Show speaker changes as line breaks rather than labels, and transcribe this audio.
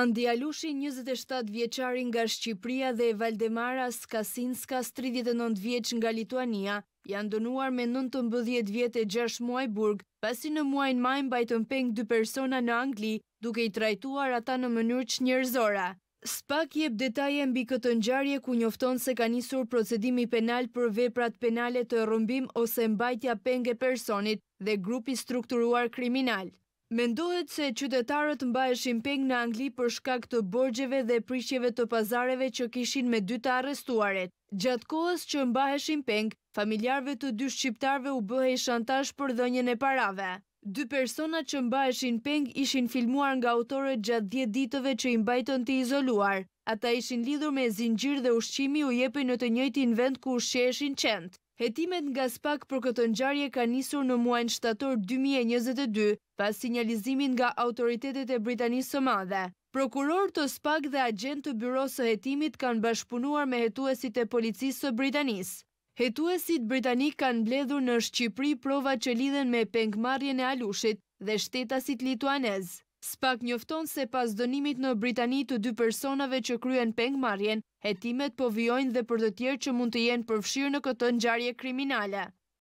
Andi Alushi, 27 vjeqari nga Shqipria dhe Valdemara Skasinska, 39 vjeq nga Lituania, janë dënuar me 19 vjet e 6 muaj burg, pasi në muajn majnë bajtën peng 2 persona në Angli, duke i trajtuar ata në mënyrë që njërzora. Spak jeb detaje mbi këtë nxarje ku njofton se ka njësur procedimi penal për veprat penale të rëmbim ose mbajtja penge personit dhe grupi strukturuar kriminal. Mendohet se qytetarët mbaheshin peng në Angli për shkak të borgjeve dhe prishjeve të pazareve që kishin me dyta arrestuaret. Gjatë kohës që mbaheshin peng, familjarve të dy shqiptarve u bëhe i shantash për dhënjën e parave. Dy persona që mbaheshin peng ishin filmuar nga autore gjatë djetë ditëve që imbajton të izoluar. Ata ishin lidhur me zingjir dhe ushqimi u jepi në të njëti në vend ku ushqeshin sheshin qendë. Hetimet nga spak për këtë nxarje ka njësur në muajnë shtator 2022 pas sinjalizimin nga autoritetet e Britanisë së madhe. Prokuror të spak dhe agent të byrosë së hetimit kanë bashkëpunuar me hetuesit e policisë së Britanisë. Hetuesit Britani kanë bledhur në Shqipri prova që lidhen me pengmarjen e alushit dhe shtetasit lituanezë. Spak njofton se pas dënimit në Britani të dy personave që kryen peng marjen, hetimet po vjojnë dhe për të tjerë që mund të jenë përfshirë në këtë nxarje kriminale.